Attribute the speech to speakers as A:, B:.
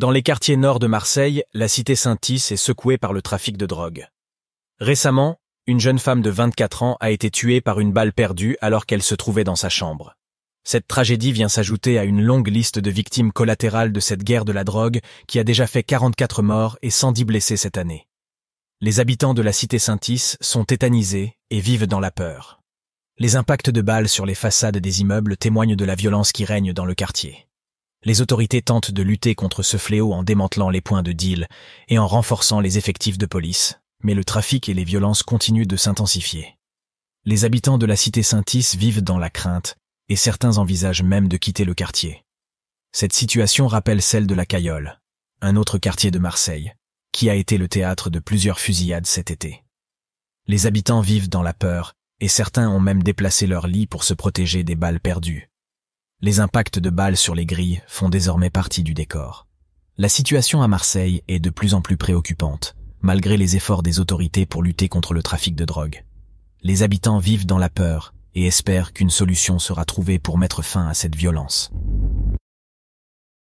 A: Dans les quartiers nord de Marseille, la cité Saint-Is est secouée par le trafic de drogue. Récemment, une jeune femme de 24 ans a été tuée par une balle perdue alors qu'elle se trouvait dans sa chambre. Cette tragédie vient s'ajouter à une longue liste de victimes collatérales de cette guerre de la drogue qui a déjà fait 44 morts et 110 blessés cette année. Les habitants de la cité Saint-Is sont tétanisés et vivent dans la peur. Les impacts de balles sur les façades des immeubles témoignent de la violence qui règne dans le quartier les autorités tentent de lutter contre ce fléau en démantelant les points de deal et en renforçant les effectifs de police, mais le trafic et les violences continuent de s'intensifier. Les habitants de la cité Saint-Is vivent dans la crainte, et certains envisagent même de quitter le quartier. Cette situation rappelle celle de la Cayole, un autre quartier de Marseille, qui a été le théâtre de plusieurs fusillades cet été. Les habitants vivent dans la peur, et certains ont même déplacé leur lit pour se protéger des balles perdues. Les impacts de balles sur les grilles font désormais partie du décor. La situation à Marseille est de plus en plus préoccupante, malgré les efforts des autorités pour lutter contre le trafic de drogue. Les habitants vivent dans la peur et espèrent qu'une solution sera trouvée pour mettre fin à cette violence.